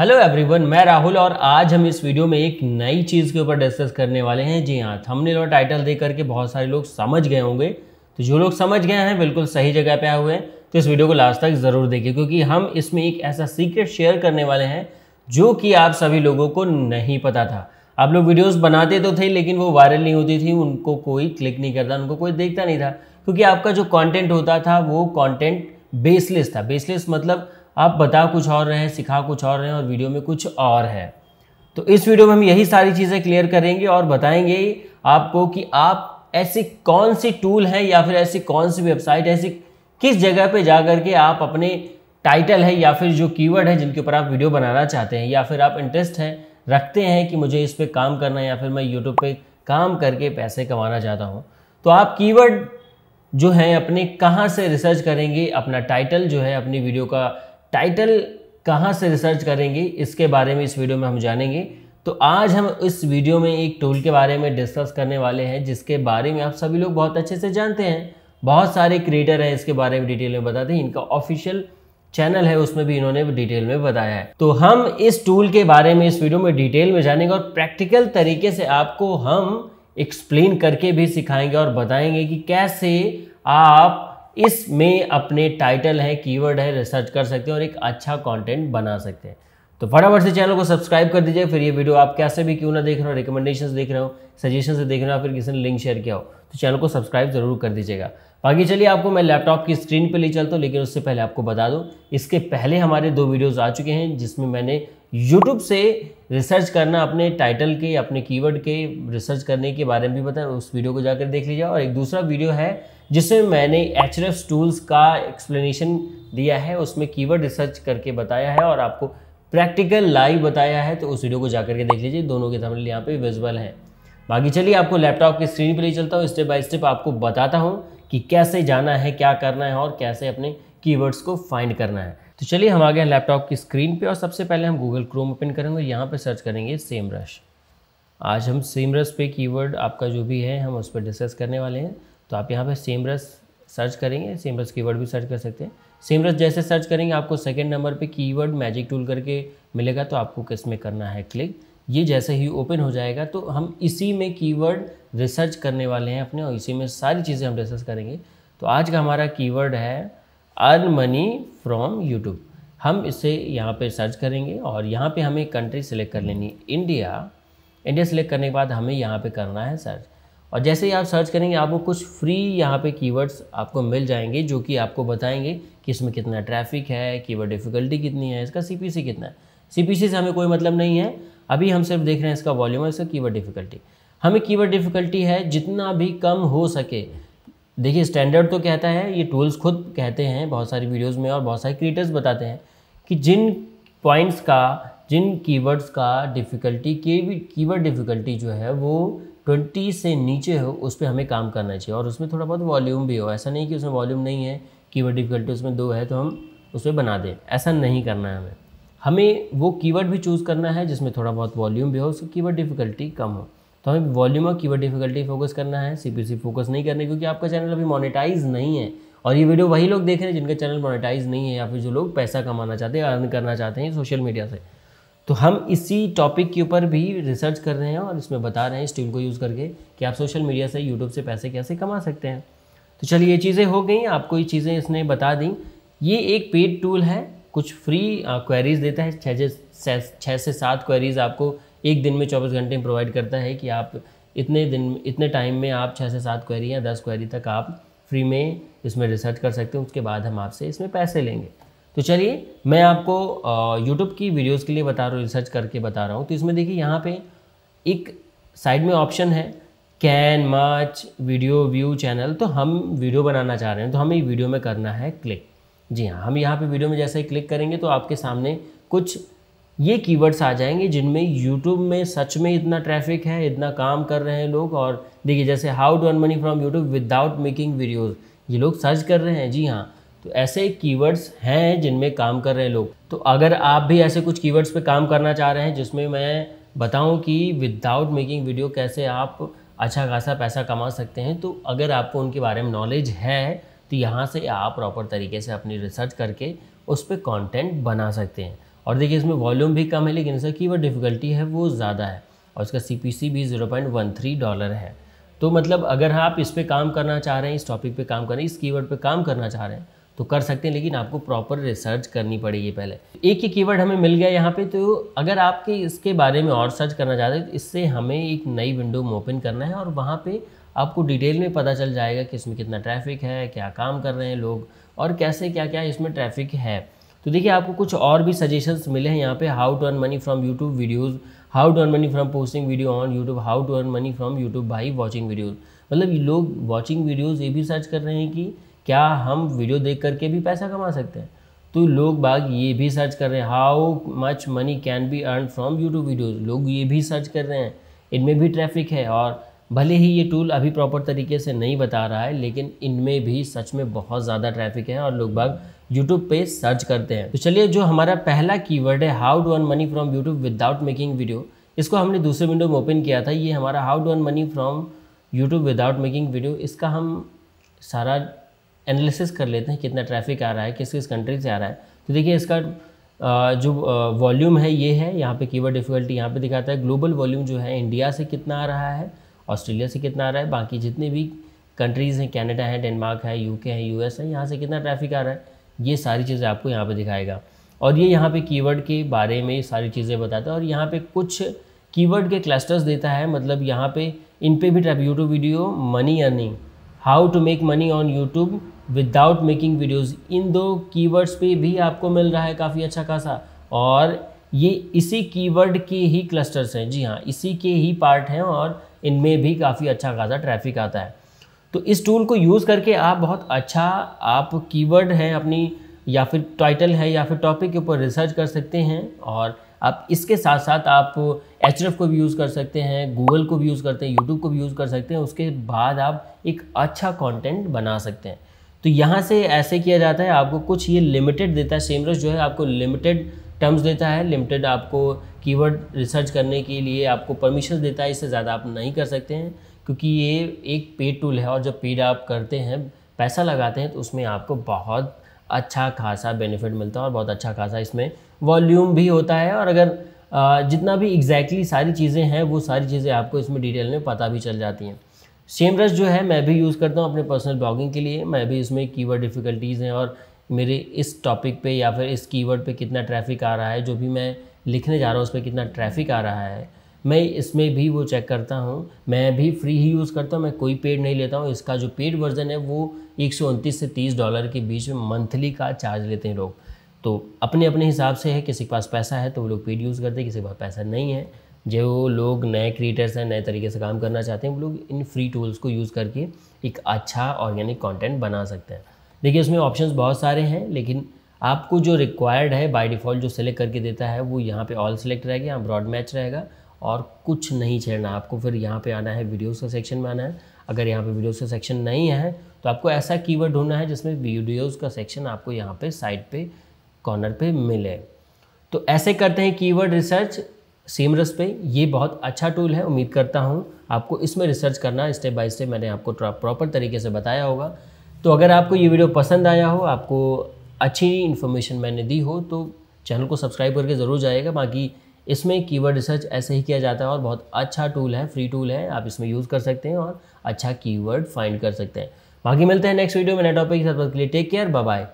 hello everyone मैं राहुल और आज हम इस वीडियो में एक नई चीज़ के ऊपर डिस्कस करने वाले हैं जी हाँ थंबनेल और टाइटल दे करके बहुत सारे लोग समझ गए होंगे तो जो लोग समझ गए हैं बिल्कुल सही जगह पे आए हुए हैं तो इस वीडियो को लास्ट तक ज़रूर देखिए क्योंकि हम इसमें एक ऐसा सीक्रेट शेयर करने वाले हैं जो कि आप सभी लोगों को नहीं पता था आप लोग वीडियोज़ बनाते तो थे लेकिन वो वायरल नहीं होती थी उनको कोई क्लिक नहीं करता उनको कोई देखता नहीं था क्योंकि आपका जो कॉन्टेंट होता था वो कॉन्टेंट बेसलेस था बेसलेस मतलब आप बता कुछ और रहे हैं सिखा कुछ और रहे हैं और वीडियो में कुछ और है तो इस वीडियो में हम यही सारी चीज़ें क्लियर करेंगे और बताएंगे आपको कि आप ऐसी कौन सी टूल है या फिर ऐसी कौन सी वेबसाइट ऐसी किस जगह पे जा कर के आप अपने टाइटल है या फिर जो कीवर्ड है जिनके ऊपर आप वीडियो बनाना चाहते हैं या फिर आप इंटरेस्ट हैं रखते हैं कि मुझे इस पर काम करना है या फिर मैं यूट्यूब पर काम करके पैसे कमाना चाहता हूँ तो आप कीवर्ड जो है अपने कहाँ से रिसर्च करेंगे अपना टाइटल जो है अपनी वीडियो का टाइटल कहाँ से रिसर्च करेंगे इसके बारे में इस वीडियो में हम जानेंगे तो आज हम इस वीडियो में एक टूल के बारे में डिस्कस करने वाले हैं जिसके बारे में आप सभी लोग बहुत अच्छे से जानते हैं बहुत सारे क्रिएटर हैं इसके बारे में डिटेल में बताते हैं इनका ऑफिशियल चैनल है उसमें भी इन्होंने डिटेल में बताया है तो हम इस टूल के बारे में इस वीडियो में डिटेल में जानेंगे और प्रैक्टिकल तरीके से आपको हम एक्सप्लेन करके भी सिखाएंगे और बताएंगे कि कैसे आप इसमें अपने टाइटल है कीवर्ड है रिसर्च कर सकते हैं और एक अच्छा कंटेंट बना सकते हैं तो फटाफट से चैनल को सब्सक्राइब कर दीजिए फिर ये वीडियो आप कैसे भी क्यों ना देख रहे हो रिकमेंडेशन देख रहे हो सजेशन से देख रहे हो फिर किसी ने लिंक शेयर किया हो तो चैनल को सब्सक्राइब जरूर कर दीजिएगा बाकी चलिए आपको मैं लैपटॉप की स्क्रीन पे ले चलता हूँ लेकिन उससे पहले आपको बता दूँ इसके पहले हमारे दो वीडियोस आ चुके हैं जिसमें मैंने यूट्यूब से रिसर्च करना अपने टाइटल के अपने कीवर्ड के रिसर्च करने के बारे में भी बताया उस वीडियो को जाकर देख लीजिए और एक दूसरा वीडियो है जिसमें मैंने एच टूल्स का एक्सप्लेनेशन दिया है उसमें कीवर्ड रिसर्च करके बताया है और आपको प्रैक्टिकल लाइव बताया है तो उस वीडियो को जाकर के देख लीजिए दोनों के थमल यहाँ पे विजिबल हैं बाकी चलिए आपको लैपटॉप की स्क्रीन पर ले चलता हूँ स्टेप बाय स्टेप आपको बताता हूँ कि कैसे जाना है क्या करना है और कैसे अपने कीवर्ड्स को फाइंड करना है तो चलिए हम आ गए लैपटॉप की स्क्रीन पे और सबसे पहले हम गूगल क्रोम ओपन करेंगे यहाँ पे सर्च करेंगे सेम रश आज हम सेम रस पे कीवर्ड आपका जो भी है हम उस पर डिस्कस करने वाले हैं तो आप यहाँ पे सेम रस सर्च करेंगे सेम रस कीवर्ड भी सर्च कर सकते हैं सेम रस जैसे सर्च करेंगे आपको सेकेंड नंबर पर कीवर्ड मैजिक टूल करके मिलेगा तो आपको किस में करना है क्लिक ये जैसे ही ओपन हो जाएगा तो हम इसी में कीवर्ड रिसर्च करने वाले हैं अपने और इसी में सारी चीज़ें हम रिसर्च करेंगे तो आज का हमारा कीवर्ड है अर्न मनी फ्रॉम यूट्यूब हम इसे यहाँ पे सर्च करेंगे और यहाँ पे हमें कंट्री सेलेक्ट कर लेनी इंडिया इंडिया सेलेक्ट करने के बाद हमें यहाँ पे करना है सर्च और जैसे ही आप सर्च करेंगे आपको कुछ फ्री यहाँ पे कीवर्ड्स आपको मिल जाएंगे जो कि आपको बताएंगे कि इसमें कितना ट्रैफिक है कीवर्ड डिफ़िकल्टी कितनी है इसका सी कितना है सी से हमें कोई मतलब नहीं है अभी हम सिर्फ देख रहे हैं इसका वॉल्यूम और इसका कीवर्ड डिफ़िकल्टी हमें कीवर्ड डिफ़िकल्टी है जितना भी कम हो सके देखिए स्टैंडर्ड तो कहता है ये टूल्स खुद कहते हैं बहुत सारी वीडियोस में और बहुत सारे क्रिएटर्स बताते हैं कि जिन पॉइंट्स का जिन कीवर्ड्स का डिफ़िकल्टी भी कीवर्ड डिफ़िकल्टी जो है वो ट्वेंटी से नीचे हो उस पर हमें काम करना चाहिए और उसमें थोड़ा बहुत वॉल्यूम भी हो ऐसा नहीं कि उसमें वॉल्यूम नहीं है कीवर्ड डिफ़िकल्टी उसमें दो है तो हम उस पर बना दें ऐसा नहीं करना है हमें हमें वो कीवर्ड भी चूज़ करना है जिसमें थोड़ा बहुत वॉल्यूम भी हो उसकी कीवर्ड डिफ़िकल्टी कम हो तो हमें वॉल्यूम और कीवर्ड डिफ़िकल्टी फोकस करना है सी फोकस नहीं करना क्योंकि आपका चैनल अभी मोनेटाइज नहीं है और ये वीडियो वही लोग देख रहे हैं जिनका चैनल मोनेटाइज नहीं है या फिर जो लोग पैसा कमाना चाहते हैं अर्न करना चाहते हैं सोशल मीडिया से तो हम इसी टॉपिक के ऊपर भी रिसर्च कर रहे हैं और इसमें बता रहे हैं इस टूल को यूज़ करके कि आप सोशल मीडिया से यूट्यूब से पैसे कैसे कमा सकते हैं तो चलिए ये चीज़ें हो गई आपको ये चीज़ें इसने बता दी ये एक पेड टूल है कुछ फ्री क्वेरीज़ देता है छः से छः से सात क्वेरीज़ आपको एक दिन में चौबीस घंटे में प्रोवाइड करता है कि आप इतने दिन इतने टाइम में आप छः से सात क्वेरी या दस क्वेरी तक आप फ्री में इसमें रिसर्च कर सकते हैं उसके बाद हम आपसे इसमें पैसे लेंगे तो चलिए मैं आपको यूट्यूब की वीडियोस के लिए बता रहा हूँ रिसर्च करके बता रहा हूँ तो इसमें देखिए यहाँ पे एक साइड में ऑप्शन है can much video view channel तो हम वीडियो बनाना चाह रहे हैं तो हमें वीडियो में करना है क्लिक जी हाँ हम यहाँ पे वीडियो में जैसे ही क्लिक करेंगे तो आपके सामने कुछ ये कीवर्ड्स आ जाएंगे जिनमें यूट्यूब में सच में इतना ट्रैफिक है इतना काम कर रहे हैं लोग और देखिए जैसे how to earn money from YouTube without making videos ये लोग सर्च कर रहे हैं जी हाँ तो ऐसे कीवर्ड्स हैं जिनमें काम कर रहे हैं लोग तो अगर आप भी ऐसे कुछ कीवर्ड्स पे काम करना चाह रहे हैं जिसमें मैं बताऊं कि विदाउट मेकिंग वीडियो कैसे आप अच्छा खासा पैसा कमा सकते हैं तो अगर आपको उनके बारे में नॉलेज है तो यहाँ से आप प्रॉपर तरीके से अपनी रिसर्च करके उस पर कॉन्टेंट बना सकते हैं और देखिए इसमें वॉल्यूम भी कम है लेकिन इसका कीवर्ड डिफ़िकल्टी है वो ज़्यादा है और इसका सी भी zero point one three dollar है तो मतलब अगर आप इस पर काम करना चाह रहे हैं इस टॉपिक पे काम कर रहे हैं इस कीवर्ड पे काम करना चाह रहे हैं तो कर सकते हैं लेकिन आपको प्रॉपर रिसर्च करनी पड़ेगी पहले एक ही कीवर्ड हमें मिल गया यहाँ पे तो अगर आपके इसके बारे में और सर्च करना चाहते हैं तो इससे हमें एक नई विंडो में ओपन करना है और वहाँ पे आपको डिटेल में पता चल जाएगा कि इसमें कितना ट्रैफिक है क्या काम कर रहे हैं लोग और कैसे क्या क्या इसमें ट्रैफिक है तो देखिए आपको कुछ और भी सजेशंस मिले हैं यहाँ पे how to earn money from YouTube videos how to earn money from posting video on YouTube how to earn money from YouTube by watching videos मतलब ये लोग वॉचिंग वीडियोज़ ये भी सर्च कर रहे हैं कि क्या हम वीडियो देख करके भी पैसा कमा सकते हैं तो लोग बाग ये भी सर्च कर रहे हैं how much money can be earn from YouTube videos लोग ये भी सर्च कर रहे हैं इनमें भी ट्रैफिक है और भले ही ये टूल अभी प्रॉपर तरीके से नहीं बता रहा है लेकिन इनमें भी सच में बहुत ज़्यादा ट्रैफिक है और लोग बाग यूट्यूब पे सर्च करते हैं तो चलिए जो हमारा पहला कीवर्ड है how do earn money from YouTube without making video इसको हमने दूसरे विंडो में ओपन किया था ये हमारा how do earn money from YouTube without making video इसका हम सारा एनालिसिस कर लेते हैं कितना ट्रैफिक आ रहा है किस किस कंट्री से आ रहा है तो देखिए इसका जो वॉल्यूम है ये है यहाँ पे कीवर्ड डिफ़िकल्टी यहाँ पे दिखाता है ग्लोबल वॉल्यूम जो है इंडिया से कितना आ रहा है ऑस्ट्रेलिया से कितना आ रहा है बाकी जितने भी कंट्रीज़ हैं कैनेडा है डेनमार्क है यूके है यूएस है यहाँ से कितना ट्रैफिक आ रहा है ये सारी चीज़ें आपको यहाँ पर दिखाएगा और ये यहाँ पे कीवर्ड के बारे में सारी चीज़ें बताता है और यहाँ पे कुछ कीवर्ड के क्लस्टर्स देता है मतलब यहाँ पे इन पे भी traffic YouTube video money earning how to make money on YouTube without making videos इन दो कीवर्ड्स पे भी आपको मिल रहा है काफ़ी अच्छा खासा और ये इसी कीवर्ड के ही क्लस्टर्स हैं जी हाँ इसी के ही पार्ट हैं और इनमें भी काफ़ी अच्छा खासा ट्रैफिक आता है तो इस टूल को यूज़ करके आप बहुत अच्छा आप कीवर्ड हैं अपनी या फिर टाइटल है या फिर टॉपिक के ऊपर रिसर्च कर सकते हैं और आप इसके साथ साथ आप एच को भी यूज़ कर सकते हैं गूगल को भी यूज़ करते हैं यूट्यूब को भी यूज़ कर सकते हैं उसके बाद आप एक अच्छा कंटेंट बना सकते हैं तो यहाँ से ऐसे किया जाता है आपको कुछ ये लिमिटेड देता है सेमरस जो है आपको लिमिटेड टर्म्स देता है लिमिटेड आपको कीवर्ड रिसर्च करने के लिए आपको परमिशन देता है इससे ज़्यादा आप नहीं कर सकते हैं क्योंकि ये एक पेड टूल है और जब पेड आप करते हैं पैसा लगाते हैं तो उसमें आपको बहुत अच्छा खासा बेनिफिट मिलता है और बहुत अच्छा खासा इसमें वॉल्यूम भी होता है और अगर जितना भी एग्जैक्टली exactly सारी चीज़ें हैं वो सारी चीज़ें आपको इसमें डिटेल में पता भी चल जाती हैं सेम रश जो है मैं भी यूज़ करता हूँ अपने पर्सनल ब्लॉगिंग के लिए मैं भी इसमें कीवर्ड डिफ़िकल्टीज़ हैं और मेरे इस टॉपिक पे या फिर इस कीवर्ड पे कितना ट्रैफिक आ रहा है जो भी मैं लिखने जा रहा हूँ उस पर कितना ट्रैफिक आ रहा है मैं इसमें भी वो चेक करता हूँ मैं भी फ्री ही यूज़ करता हूँ मैं कोई पेड नहीं लेता हूँ इसका जो पेड वर्जन है वो एक से तीस डॉलर के बीच में मंथली का चार्ज लेते हैं लोग तो अपने अपने हिसाब से है किसी के पास पैसा है तो वो लोग पेड यूज़ करते हैं किसी के पास पैसा नहीं है जो लोग नए क्रिएटर्स हैं नए तरीके से काम करना चाहते हैं वो लोग इन फ्री टूल्स को यूज़ करके एक अच्छा ऑर्गेनिक कंटेंट बना सकते हैं देखिए इसमें ऑप्शंस बहुत सारे हैं लेकिन आपको जो रिक्वायर्ड है बाय डिफ़ॉल्ट जो सेलेक्ट करके देता है वो यहाँ पे ऑल सेलेक्ट रहेगा यहाँ ब्रॉड मैच रहेगा और कुछ नहीं छेड़ना आपको फिर यहाँ पे आना है वीडियोस का सेक्शन में आना है अगर यहाँ पे वीडियोस का सेक्शन नहीं है तो आपको ऐसा कीवर्ड ढूंढना है जिसमें वीडियोस का सेक्शन आपको यहाँ पे साइड पे कॉर्नर पे मिले तो ऐसे करते हैं कीवर्ड रिसर्च सीमरस पे ये बहुत अच्छा टूल है उम्मीद करता हूँ आपको इसमें रिसर्च करना स्टेप बाय स्टेप मैंने आपको प्रॉपर तरीके से बताया होगा तो अगर आपको ये वीडियो पसंद आया हो आपको अच्छी इन्फॉर्मेशन मैंने दी हो तो चैनल को सब्सक्राइब करके ज़रूर जाएगा बाकी इसमें कीवर्ड रिसर्च ऐसे ही किया जाता है और बहुत अच्छा टूल है फ्री टूल है आप इसमें यूज़ कर सकते हैं और अच्छा कीवर्ड फाइंड कर सकते हैं बाकी मिलते हैं नेक्स्ट वीडियो में नए टॉपिक के साथ के लिए टेक केयर बाय